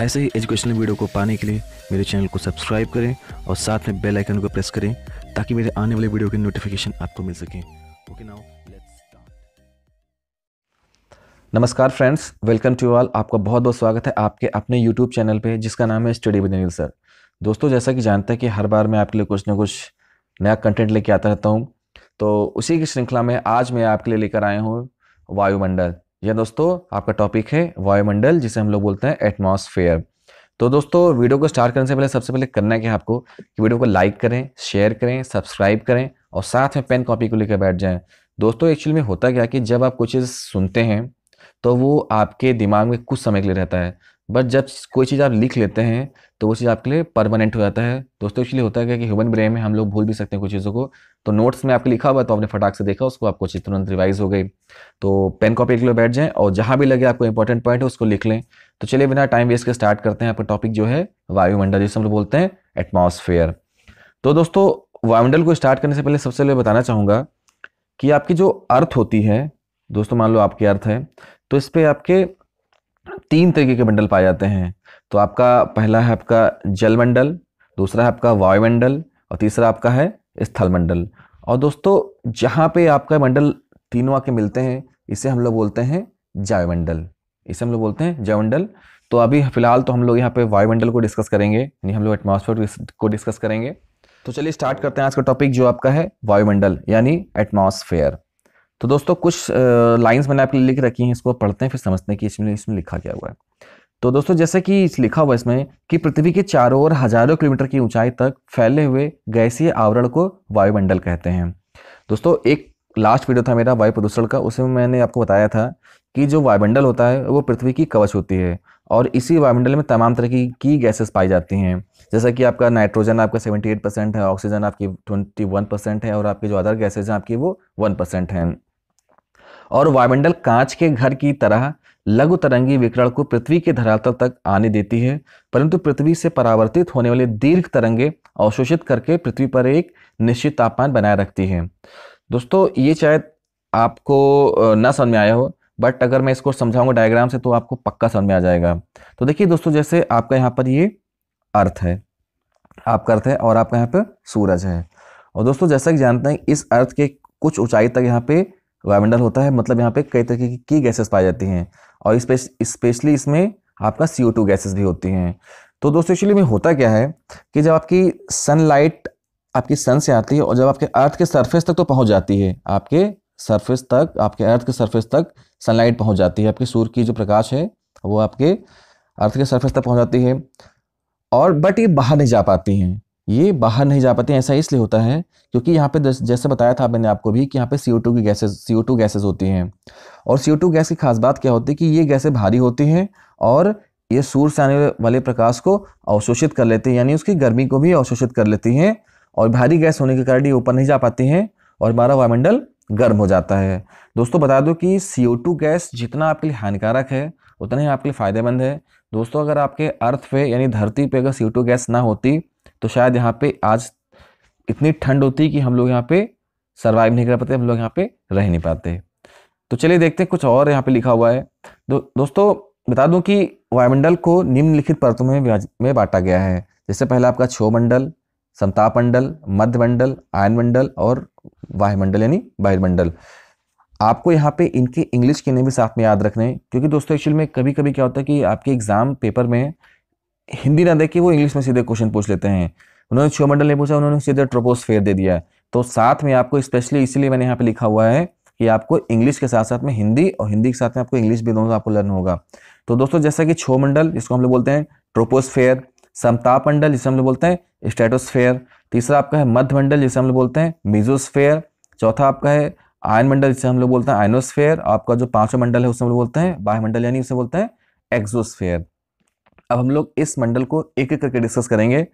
ऐसे ही educational video को पाने के लिए मेरे चैनल को सब्सक्राइब करें और साथ में बेल आइकन को प्रेस करें ताकि मेरे आने वाले वीडियो के नोटिफिकेशन आपको मिल सकें ओके नाउ नमस्कार फ्रेंड्स वेलकम टू ऑल आपका बहुत बहुत स्वागत है आपके अपने यूट्यूब चैनल पर जिसका नाम है स्टडी विद अनिल सर दोस्तों जैसा कि जानते हैं कि हर बार मैं आपके लिए कुछ ना कुछ नया कंटेंट लेके आता रहता हूँ तो उसी की श्रृंखला में आज मैं आपके लिए लेकर आया हूँ वायुमंडल या दोस्तों आपका टॉपिक है वायुमंडल जिसे हम लोग बोलते हैं एटमॉस्फेयर तो दोस्तों वीडियो को स्टार्ट करने से पहले सबसे पहले करना क्या है आपको कि वीडियो को लाइक करें शेयर करें सब्सक्राइब करें और साथ में पेन कॉपी को लेकर बैठ जाएं दोस्तों एक्चुअली में होता क्या कि जब आप कुछ चीज़ सुनते हैं तो वो आपके दिमाग में कुछ समय के लिए रहता है बट जब कोई चीज़ आप लिख लेते हैं तो वो चीज़ आपके लिए परमानेंट हो जाता है दोस्तों इसलिए होता है कि ह्यूमन ब्रेन में हम लोग भूल भी सकते हैं कुछ चीज़ों को तो नोट्स में आपके लिखा हुआ तो आपने फटाक से देखा उसको आपको चीज़ तुरंत रिवाइज हो गई तो पेन कॉपी के लिए बैठ जाएँ और जहाँ भी लगे आपको इंपॉर्टेंट पॉइंट है उसको लिख लें तो चलिए बिना टाइम वेस्ट के स्टार्ट करते हैं आपका टॉपिक जो है वायुमंडल जिसे हम लोग बोलते हैं एटमोसफेयर तो दोस्तों वायुमंडल को स्टार्ट करने से पहले सबसे पहले बताना चाहूँगा कि आपकी जो अर्थ होती है दोस्तों मान लो आपकी अर्थ है तो इस पर आपके तीन तरीके के मंडल पाए जाते हैं तो आपका पहला है आपका जलमंडल दूसरा है आपका वायुमंडल और तीसरा आपका है स्थलमंडल और दोस्तों जहाँ पे आपका मंडल तीनों आके मिलते हैं इसे हम लोग बोलते हैं वायुमंडल इसे हम लोग बोलते हैं जयमंडल तो अभी फिलहाल तो हम लोग यहाँ पे वायुमंडल को डिस्कस करेंगे यानी हम लोग एटमोसफेयर को डिस्कस करेंगे तो चलिए स्टार्ट करते हैं आज का टॉपिक जो आपका है वायुमंडल यानी एटमोसफेयर तो दोस्तों कुछ लाइंस मैंने आपके लिए लिख रखी हैं इसको पढ़ते हैं फिर समझते हैं कि इसमें इसमें लिखा क्या हुआ है तो दोस्तों जैसे कि लिखा हुआ इसमें कि पृथ्वी के चारों ओर हजारों किलोमीटर की ऊंचाई तक फैले हुए गैसीय आवरण को वायुमंडल कहते हैं दोस्तों एक लास्ट वीडियो था मेरा वायु प्रदूषण का उसमें मैंने आपको बताया था कि जो वायुमंडल होता है वो पृथ्वी की कवच होती है और इसी वायुमंडल में तमाम तरह की की गैसेस पाई जाती हैं जैसा कि आपका नाइट्रोजन आपका 78 परसेंट है ऑक्सीजन आपकी 21 परसेंट है और आपकी जो अदर गैसेज हैं आपकी वो 1 परसेंट हैं और वायुमंडल कांच के घर की तरह लघु तरंगी विकरण को पृथ्वी के धरातल तक आने देती है परंतु पृथ्वी से परावर्तित होने वाले दीर्घ तरंगे अवशोषित करके पृथ्वी पर एक निश्चित तापमान बनाए रखती है दोस्तों ये शायद आपको ना समझ में आया हो बट अगर मैं इसको समझाऊंगा डायग्राम से तो आपको पक्का समझ में आ जाएगा तो देखिए दोस्तों जैसे आपका यहाँ पर ये अर्थ है आपका अर्थ है और आपका यहाँ पर सूरज है और दोस्तों जैसा कि जानते हैं इस अर्थ के कुछ ऊंचाई तक यहाँ पे वायुमंडल होता है मतलब यहाँ पे कई तरीके की गैसेस पाई जाती हैं और स्पेशली इसमें आपका सी ओ टू गैसेज भी होती हैं तो दोस्तों एक्चुअली में होता क्या है कि जब आपकी सनलाइट आपकी सन से आती है और जब आपके अर्थ के सरफेस तक तो पहुंच जाती है आपके सरफेस तक आपके अर्थ के सरफेस तक सनलाइट पहुंच जाती है आपके सूर्य की जो प्रकाश है वो आपके अर्थ के सरफेस तक पहुंच जाती है और बट ये बाहर नहीं जा पाती हैं ये बाहर नहीं जा पाते ऐसा इसलिए होता है क्योंकि यहाँ पे जैसे बताया था मैंने आपको भी कि यहाँ पे टू की ओ टू गैसेस होती हैं और टू गैस की खास बात क्या होती है कि ये गैसें भारी होती हैं और ये सूर्य से आने वाले प्रकाश को अवशोषित कर लेते हैं यानी उसकी गर्मी को भी अवशोषित कर लेती हैं और भारी गैस होने के कारण ये ऊपर नहीं जा पाती हैं और हमारा वायुमंडल गर्म हो जाता है दोस्तों बता दो कि टू गैस जितना आपके लिए हानिकारक है उतना ही आपके लिए फ़ायदेमंद है दोस्तों अगर आपके अर्थ पे यानी धरती पे अगर टू गैस ना होती तो शायद यहाँ पे आज इतनी ठंड होती कि हम लोग यहाँ पे सर्वाइव नहीं कर पाते हम लोग यहाँ पे रह नहीं पाते तो चलिए देखते हैं कुछ और यहाँ पे लिखा हुआ है दो, दोस्तों बता दूं कि वायुमंडल को निम्नलिखित परतों में में बांटा गया है जैसे पहला आपका मंडल समताप मंडल मध्य मंडल आयन मंडल और वायुमंडल यानी वायुमंडल आपको यहाँ पे इनके इंग्लिश के नेम भी साथ में याद रखने क्योंकि दोस्तों एक्चुअल में कभी कभी क्या होता है कि आपके एग्ज़ाम पेपर में हिंदी ना देखिए वो इंग्लिश में सीधे क्वेश्चन पूछ लेते हैं उन्होंने शिवमंडल नहीं पूछा उन्होंने सीधे ट्रोपोस्फेयर दे दिया तो साथ में आपको स्पेशली इसीलिए मैंने यहाँ पे लिखा हुआ है कि आपको इंग्लिश के साथ साथ में हिंदी और हिंदी के साथ में आपको इंग्लिश भी दोनों आपको लर्न होगा तो दोस्तों जैसा कि मंडल जिसको हम लोग बोलते हैं ट्रोपोस्फेयर समताप मंडल जिसे हम लोग बोलते हैं स्टेटोस्फेयर तीसरा आपका है मध्य मंडल जिसे हम लोग बोलते हैं मिजोस्फेयर चौथा आपका है आयन मंडल जिसे हम लोग बोलते हैं आइनोस्फेयर आपका जो पांचवा मंडल है उसे हम लोग बोलते हैं मंडल यानी उसे बोलते हैं एक्सोस्फेयर अब हम लोग इस मंडल को एक एक करके डिस्कस करेंगे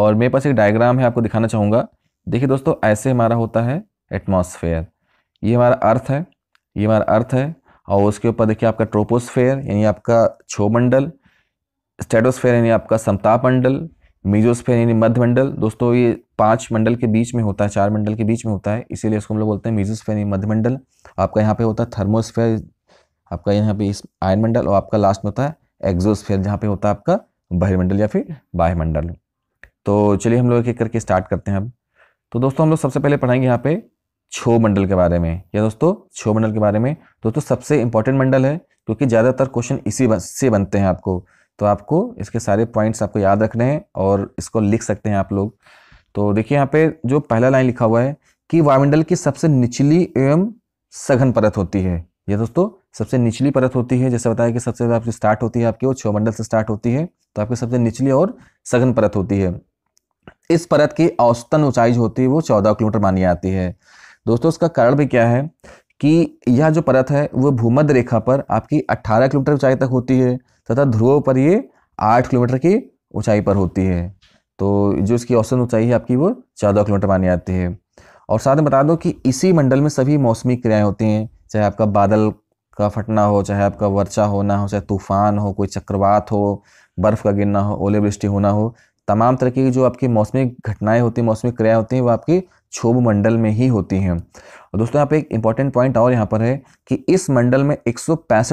और मेरे पास एक डायग्राम है आपको दिखाना चाहूँगा देखिए दोस्तों ऐसे हमारा होता है एटमॉस्फेयर ये हमारा अर्थ है ये हमारा अर्थ है और उसके ऊपर देखिए आपका ट्रोपोस्फेयर यानी आपका मंडल स्टेटोस्फेयर यानी आपका समताप मंडल मीजोस्फेयर यानी मध्य मंडल दोस्तों ये पांच मंडल के बीच में होता है चार मंडल के बीच में होता है इसीलिए इसको हम लोग बोलते हैं मीजोस्फेयर यानी मध्य मंडल आपका यहाँ पे होता है थर्मोस्फेयर आपका यहाँ पे इस आयन मंडल और आपका लास्ट में होता है एग्जोस्फेयर जहाँ पे होता है आपका बहिर्मंडल या फिर बाह्यमंडल तो चलिए हम लोग एक करके स्टार्ट करते हैं अब तो दोस्तों हम लोग सबसे पहले पढ़ाएंगे यहाँ पे छो मंडल के बारे में या दोस्तों छो मंडल के बारे में दोस्तों सबसे इंपॉर्टेंट मंडल है क्योंकि ज़्यादातर क्वेश्चन इसी से बनते हैं आपको तो आपको इसके सारे पॉइंट्स आपको याद रखने हैं और इसको लिख सकते हैं आप लोग तो देखिए यहाँ पे जो पहला लाइन लिखा हुआ है कि वायुमंडल की सबसे निचली एवं सघन परत होती है यह दोस्तों सबसे निचली परत होती है जैसे बताया कि सबसे ज़्यादा आपकी स्टार्ट होती है आपकी वो छोमंडल से स्टार्ट होती है तो आपकी सबसे निचली और सघन परत होती है इस परत की औसतन ऊंचाई जो होती है वो चौदह किलोमीटर मानी जाती है दोस्तों उसका कारण भी क्या है कि यह जो परत है वो भूमध्य रेखा पर आपकी अट्ठारह किलोमीटर ऊंचाई तक होती है तथा ध्रुव पर ये आठ किलोमीटर की ऊंचाई पर होती है तो जो इसकी औसतन ऊंचाई है आपकी वो चौदह किलोमीटर मानी जाती है और साथ में बता दो कि इसी मंडल में सभी मौसमी क्रियाएं होती हैं चाहे आपका बादल का फटना हो चाहे आपका वर्षा होना हो चाहे तूफान हो कोई चक्रवात हो बर्फ़ का गिरना हो ओलेवृष्टि होना हो तमाम तरह की जो आपकी मौसमी घटनाएं होती हैं मौसमी क्रियाएं होती हैं वो आपकी क्षोभ मंडल में ही होती हैं और दोस्तों यहाँ पे एक इम्पॉर्टेंट पॉइंट और यहाँ पर है कि इस मंडल में एक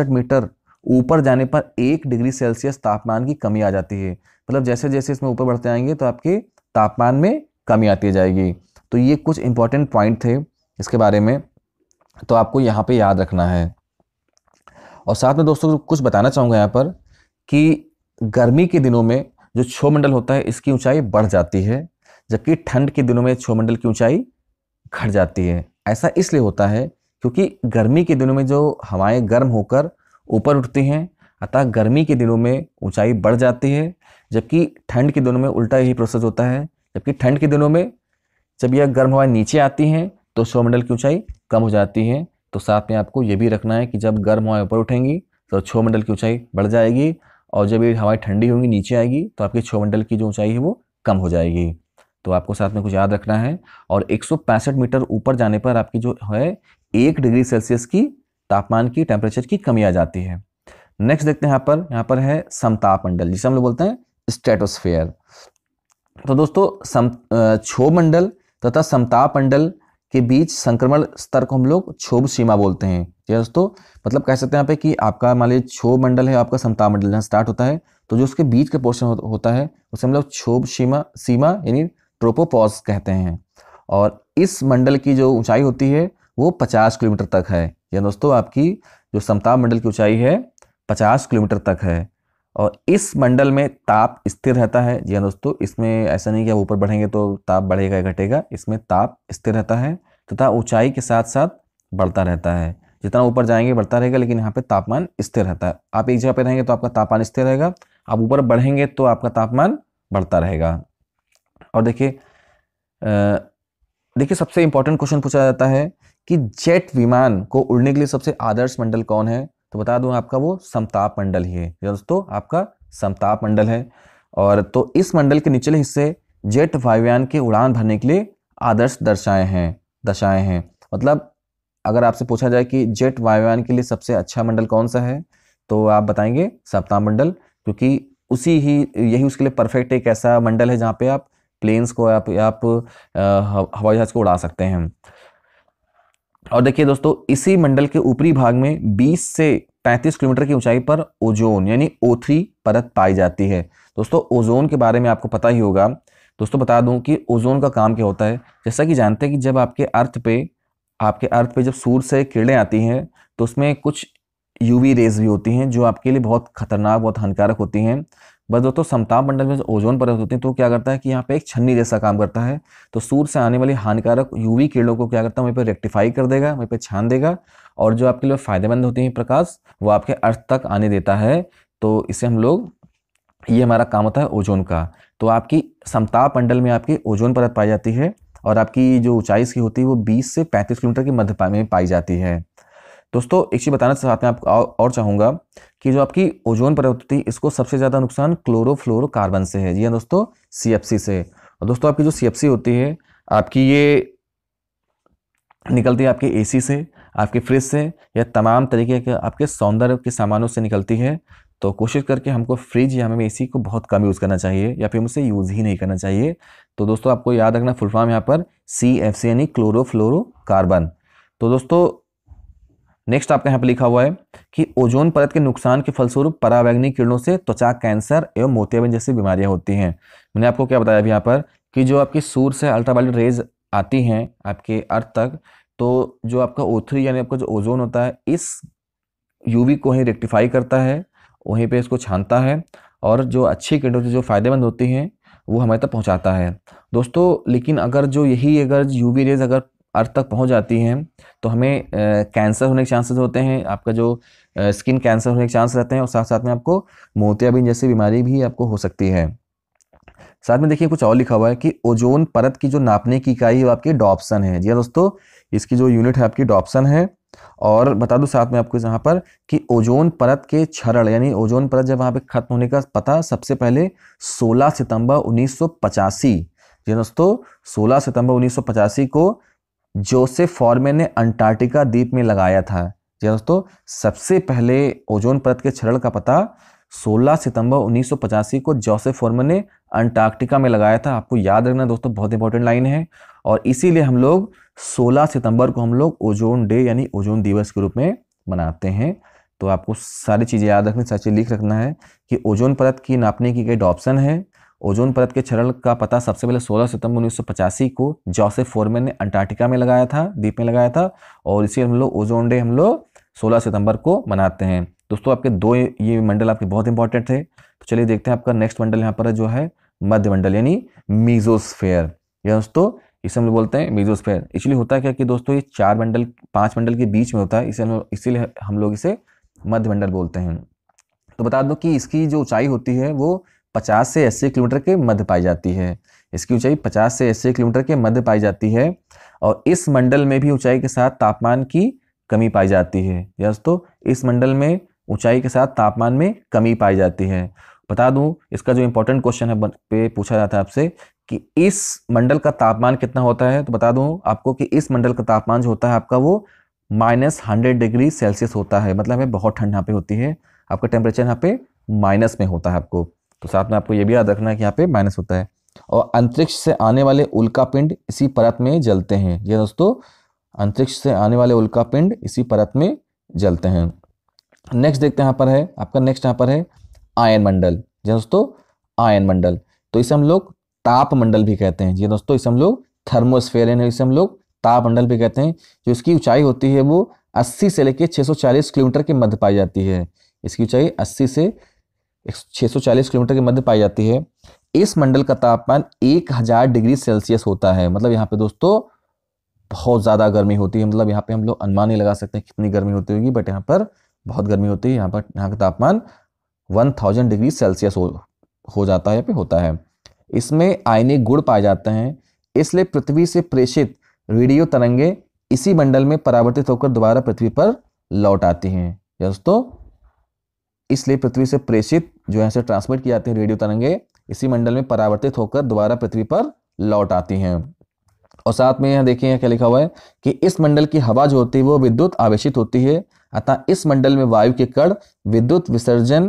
मीटर ऊपर जाने पर एक डिग्री सेल्सियस तापमान की कमी आ जाती है मतलब जैसे जैसे इसमें ऊपर बढ़ते आएंगे तो आपके तापमान में कमी आती जाएगी तो ये कुछ इंपॉर्टेंट पॉइंट थे इसके बारे में तो आपको यहाँ पे याद रखना है और साथ में दोस्तों कुछ बताना चाहूँगा यहाँ पर कि गर्मी के दिनों में जो छो मंडल होता है इसकी ऊंचाई बढ़ जाती है जबकि ठंड के दिनों में छो मंडल की ऊंचाई घट जाती है ऐसा इसलिए होता है क्योंकि गर्मी के दिनों में जो हवाएं गर्म होकर ऊपर उठती हैं अतः गर्मी के दिनों में ऊंचाई बढ़ जाती है जबकि ठंड के दिनों में उल्टा यही प्रोसेस होता है जबकि ठंड के दिनों में जब यह गर्म हवाएं नीचे आती हैं तो मंडल की ऊंचाई कम हो जाती है तो साथ में आपको ये भी रखना है कि जब गर्म हवाएं ऊपर उठेंगी तो छो मंडल की ऊंचाई बढ़ जाएगी और जब ये हवाएं ठंडी होंगी नीचे आएगी तो आपकी छो मंडल की जो ऊंचाई है वो कम हो जाएगी तो आपको साथ में कुछ याद रखना है और एक मीटर ऊपर जाने पर आपकी जो है एक डिग्री सेल्सियस की तापमान की टेम्परेचर की कमी आ जाती है नेक्स्ट देखते हैं यहाँ पर यहाँ पर है समताप मंडल जिसे हम लोग बोलते हैं स्टेटोस्फेयर तो दोस्तों सम छो मंडल तथा समताप मंडल के बीच संक्रमण स्तर को हम लोग क्षोभ सीमा बोलते हैं दोस्तों मतलब कह सकते हैं यहाँ पे कि आपका मान लीजिए क्षोभ मंडल है आपका समता मंडल जहाँ स्टार्ट होता है तो जो उसके बीच का पोर्शन होता है उसे हम लोग क्षोभ सीमा सीमा यानी ट्रोपोपॉज कहते हैं और इस मंडल की जो ऊंचाई होती है वो 50 किलोमीटर तक है या दोस्तों आपकी जो समता मंडल की ऊंचाई है 50 किलोमीटर तक है और इस मंडल में ताप स्थिर रहता है जी हाँ दोस्तों इसमें ऐसा नहीं कि आप ऊपर बढ़ेंगे तो ताप बढ़ेगा घटेगा इसमें ताप स्थिर रहता है तथा ऊंचाई के साथ साथ बढ़ता रहता है जितना ऊपर जाएंगे बढ़ता रहेगा लेकिन यहाँ पे तापमान स्थिर रहता है आप एक जगह पे रहेंगे तो आपका तापमान स्थिर रहेगा आप ऊपर बढ़ेंगे तो आपका तापमान बढ़ता रहेगा और देखिए देखिए सबसे इंपॉर्टेंट क्वेश्चन पूछा जाता है कि जेट विमान को उड़ने के लिए सबसे आदर्श मंडल कौन है तो बता दूं आपका वो समताप मंडल ही है दोस्तों आपका समताप मंडल है और तो इस मंडल के निचले हिस्से जेट वायुयान के उड़ान भरने के लिए आदर्श दर्शाए हैं दशाएं हैं मतलब अगर आपसे पूछा जाए कि जेट वायुयान के लिए सबसे अच्छा मंडल कौन सा है तो आप बताएंगे सप्ताह मंडल क्योंकि उसी ही यही उसके लिए परफेक्ट एक ऐसा मंडल है जहाँ पे आप प्लेन्स को आप आप हवाई जहाज़ को उड़ा सकते हैं और देखिए दोस्तों इसी मंडल के ऊपरी भाग में 20 से 35 किलोमीटर की ऊंचाई पर ओजोन यानी ओ परत पाई जाती है दोस्तों ओजोन के बारे में आपको पता ही होगा दोस्तों बता दूं कि ओजोन का काम क्या होता है जैसा कि जानते हैं कि जब आपके अर्थ पे आपके अर्थ पे जब सूर्य से किरणें आती हैं तो उसमें कुछ यूवी रेज भी होती हैं जो आपके लिए बहुत खतरनाक बहुत हानिकारक होती हैं बस दोस्तों समताप मंडल में जो ओजोन परत होती है तो क्या करता है कि यहाँ पे एक छन्नी जैसा काम करता है तो सूर्य से आने वाली हानिकारक यूवी किरणों को क्या करता है वहीं पर रेक्टिफाई कर देगा वहीं पर छान देगा और जो आपके लिए फायदेमंद होती है प्रकाश वो आपके अर्थ तक आने देता है तो इसे हम लोग ये हमारा काम होता है ओजोन का तो आपकी समताप मंडल में आपकी ओजोन परत पाई जाती है और आपकी जो ऊंचाई की होती है वो बीस से पैंतीस किलोमीटर की मध्य में पाई जाती है दोस्तों एक चीज़ बताना साथ में आपको और चाहूँगा कि जो आपकी ओजोन परत होती है इसको सबसे ज़्यादा नुकसान क्लोरोफ्लोरोकार्बन से है जी हाँ दोस्तों सी से और दोस्तों आपकी जो सी होती है आपकी ये निकलती है आपके एसी से आपके फ्रिज से या तमाम तरीके के आपके सौंदर्य के सामानों से निकलती है तो कोशिश करके हमको फ्रिज या हमें एसी को बहुत कम यूज़ करना चाहिए या फिर उसे यूज़ ही नहीं करना चाहिए तो दोस्तों आपको याद रखना फुल फॉर्म यहाँ पर सी एफ सी यानी क्लोरोफ्लोरोकार्बन तो दोस्तों नेक्स्ट आपका यहाँ पे लिखा हुआ है कि ओजोन परत के नुकसान के फलस्वरूप परावैग्निक किरणों से त्वचा कैंसर एवं मोतियाबिंद जैसी बीमारियां होती हैं मैंने आपको क्या बताया अभी यहाँ पर कि जो आपकी सूर से अल्ट्रावाइलेट रेज आती हैं आपके अर्थ तक तो जो आपका ओथरी यानी आपका जो ओजोन होता है इस यूवी को ही रेक्टिफाई करता है वहीं पर इसको छानता है और जो अच्छी किरणों से जो फायदेमंद होती हैं वो हमारे तक पहुंचाता है दोस्तों लेकिन अगर जो यही अगर यूवी रेज अगर अर्थ तक पहुंच जाती हैं तो हमें कैंसर होने के चांसेस होते हैं आपका जो स्किन कैंसर होने के चांस रहते हैं और साथ साथ में आपको मोतियाबीन जैसी बीमारी भी आपको हो सकती है साथ में देखिए कुछ और लिखा हुआ है कि ओजोन परत की जो नापने की इकाई वो आपकी डॉप्सन है जी हाँ दोस्तों इसकी जो यूनिट है आपकी डॉप्सन है और बता दूं साथ में आपको यहाँ पर कि ओजोन परत के क्षरण यानी ओजोन परत जब वहाँ पे खत्म होने का पता सबसे पहले 16 सितंबर उन्नीस जी हाँ दोस्तों 16 सितंबर उन्नीस को जोसेफ फॉर्मे ने अंटार्कटिका द्वीप में लगाया था जी हाँ दोस्तों सबसे पहले ओजोन परत के क्षरण का पता 16 सितंबर उन्नीस को जोसेफ फॉर्मे ने अंटार्कटिका में लगाया था आपको याद रखना दोस्तों बहुत इंपॉर्टेंट लाइन है और इसीलिए हम लोग 16 सितंबर को हम लोग ओजोन डे यानी ओजोन दिवस के रूप में मनाते हैं तो आपको सारी चीज़ें याद रखनी सारी लिख रखना है कि ओजोन परत की नापने की कई ऑप्शन है ओजोन परत के क्षरण का पता सबसे पहले 16 सितंबर उन्नीस को जोसेफ फोरमैन ने अंटार्कटिका में लगाया था द्वीप में लगाया था और इसी हम लोग ओजोन डे हम लोग सोलह सितंबर को मनाते हैं दोस्तों आपके दो ये मंडल आपके बहुत इंपॉर्टेंट थे तो चलिए देखते हैं आपका नेक्स्ट मंडल यहाँ पर जो है मध्य मंडल यानी मीजोस्फेयर या दोस्तों इसे हम लोग बोलते हैं मीजोस्फेयर इसलिए होता है क्या कि दोस्तों ये चार मंडल पांच मंडल के बीच में होता है इसे इसीलिए हम लोग इसे मध्य मंडल बोलते हैं तो बता दो कि इसकी जो ऊंचाई होती है वो पचास से 80 किलोमीटर के मध्य पाई जाती है इसकी ऊंचाई पचास से 80 किलोमीटर के मध्य पाई जाती है और इस मंडल में भी ऊंचाई के साथ तापमान की कमी पाई जाती है या दोस्तों इस मंडल में ऊंचाई के साथ तापमान में कमी पाई जाती है बता दूं इसका जो इम्पोर्टेंट क्वेश्चन है पे पूछा जाता है आपसे कि इस मंडल का तापमान कितना होता है तो बता दूं आपको कि इस मंडल का तापमान जो होता है आपका वो माइनस हंड्रेड डिग्री सेल्सियस होता है मतलब है बहुत ठंड यहाँ पे होती है आपका टेम्परेचर यहाँ पे माइनस में होता है आपको तो साथ में आपको ये भी याद रखना है कि यहाँ पे माइनस होता है और अंतरिक्ष से आने वाले उल्का पिंड इसी परत में जलते हैं ये दोस्तों अंतरिक्ष से आने वाले उल्का पिंड इसी परत में जलते हैं नेक्स्ट देखते हैं यहाँ पर है आपका नेक्स्ट यहाँ पर है आयन मंडल जी दोस्तों आयन मंडल तो इसे हम लोग तापमंडल भी कहते हैं जी दोस्तों इसे हम लोग थर्मोस्फेयर है इसे हम लोग तापमंडल भी कहते हैं जो इसकी ऊंचाई होती है वो 80 से लेकर 640 किलोमीटर के मध्य पाई जाती है इसकी ऊंचाई 80 से 640 किलोमीटर के मध्य पाई जाती है इस मंडल का तापमान 1000 डिग्री सेल्सियस होता है मतलब यहाँ पे दोस्तों बहुत ज़्यादा गर्मी होती है मतलब यहाँ पे हम लोग अनुमान नहीं लगा सकते कितनी गर्मी होती होगी बट यहाँ पर बहुत गर्मी होती है यहाँ पर यहाँ का तापमान 1000 डिग्री सेल्सियस हो हो जाता है या होता है इसमें आयने गुड़ पाए जाते हैं इसलिए पृथ्वी से प्रेषित रेडियो तरंगे इसी मंडल में परावर्तित होकर दोबारा पृथ्वी पर लौट आती हैं दोस्तों इसलिए पृथ्वी से प्रेषित जो है से ट्रांसमिट की जाती है रेडियो तरंगे इसी मंडल में परावर्तित होकर दोबारा पृथ्वी पर लौट आती हैं और साथ में यहाँ देखिए क्या लिखा हुआ है कि इस मंडल की हवा जो होती है वो विद्युत आवेशित होती है अतः इस मंडल में वायु के कण विद्युत विसर्जन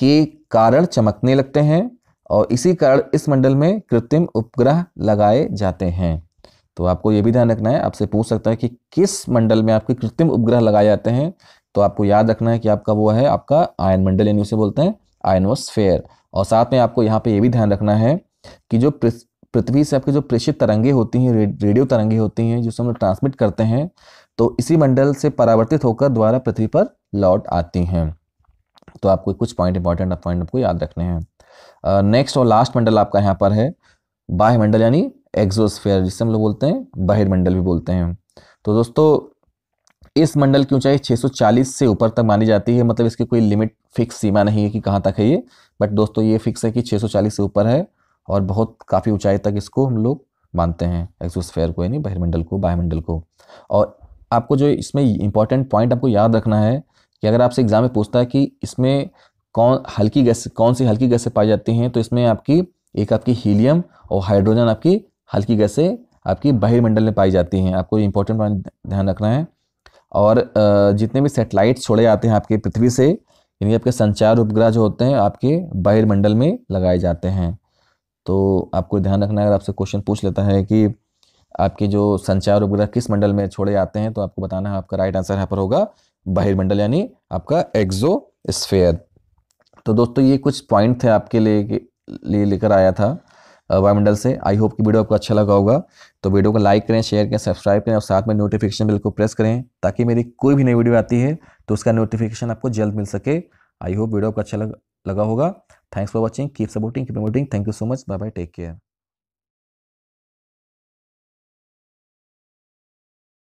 के कारण चमकने लगते हैं और इसी कारण इस मंडल में कृत्रिम उपग्रह लगाए जाते हैं तो आपको यह भी ध्यान रखना है आपसे पूछ सकता है कि किस मंडल में आपके कृत्रिम उपग्रह लगाए जाते हैं तो आपको याद रखना है कि आपका वो है आपका आयन मंडल यानी उसे बोलते हैं आयनोस्फेयर और साथ में आपको यहाँ पे ये भी ध्यान रखना है कि जो पृथ्वी से आपके जो प्रेषित तरंगे होती हैं रेडियो तरंगे होती हैं जिससे हम लोग ट्रांसमिट करते हैं तो इसी मंडल से परावर्तित होकर द्वारा पृथ्वी पर लौट आती हैं तो आपको कुछ पॉइंट इंपॉर्टेंट पॉइंट आपको याद रखने हैं नेक्स्ट और लास्ट मंडल आपका यहाँ पर है बाह्यमंडल यानी एक्जोस्फेयर जिसे हम लोग बोलते हैं बहिर्मंडल भी बोलते हैं तो दोस्तों इस मंडल की ऊंचाई 640 से ऊपर तक मानी जाती है मतलब इसकी कोई लिमिट फिक्स सीमा नहीं है कि कहाँ तक है ये बट दोस्तों ये फिक्स है कि 640 से ऊपर है और बहुत काफ़ी ऊंचाई तक इसको हम लोग मानते हैं एक्सोस्फेयर को यानी बहिर्मंडल को बाह्यमंडल को और आपको जो इसमें इंपॉर्टेंट पॉइंट आपको याद रखना है कि अगर आपसे एग्ज़ाम में पूछता है कि इसमें कौन हल्की गैस कौन सी हल्की गैसें पाई जाती हैं तो इसमें आपकी एक आपकी हीलियम और हाइड्रोजन आपकी हल्की गैसें आपकी बहिर्मंडल में पाई जाती हैं आपको इंपॉर्टेंट पॉइंट ध्यान रखना है और जितने भी सेटेलाइट छोड़े जाते हैं आपके पृथ्वी से यानी आपके संचार उपग्रह जो होते हैं आपके बाहिरमंडल में लगाए जाते हैं तो आपको ध्यान रखना अगर आपसे क्वेश्चन पूछ लेता है कि आपके जो संचार उपग्रह किस मंडल में छोड़े जाते हैं तो आपको बताना है आपका राइट आंसर यहाँ पर होगा बाहिरमंडल यानी आपका एग्जो तो दोस्तों ये कुछ पॉइंट थे आपके लिए लेकर आया था वायुमंडल से आई होप कि वीडियो आपको अच्छा लगा होगा तो वीडियो को लाइक करें शेयर करें सब्सक्राइब करें और साथ में नोटिफिकेशन बिल को प्रेस करें ताकि मेरी कोई भी नई वीडियो आती है तो उसका नोटिफिकेशन आपको जल्द मिल सके आई होप वीडियो आपको अच्छा लगा होगा thanks for watching keep supporting keep promoting thank you so much bye bye take care